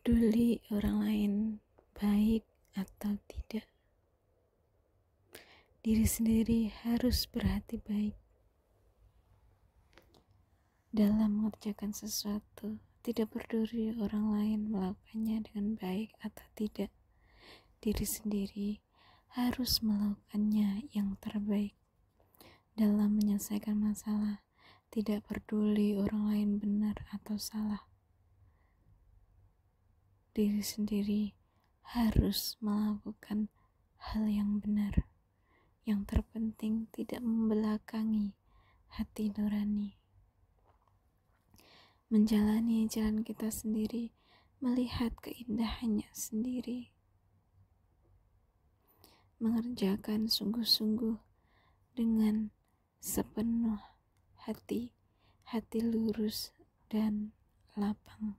peduli orang lain baik atau tidak diri sendiri harus berhati baik dalam mengerjakan sesuatu tidak peduli orang lain melakukannya dengan baik atau tidak diri sendiri harus melakukannya yang terbaik dalam menyelesaikan masalah tidak peduli orang lain benar atau salah diri sendiri harus melakukan hal yang benar. Yang terpenting tidak membelakangi hati nurani. Menjalani jalan kita sendiri, melihat keindahannya sendiri. Mengerjakan sungguh-sungguh dengan sepenuh hati, hati lurus dan lapang.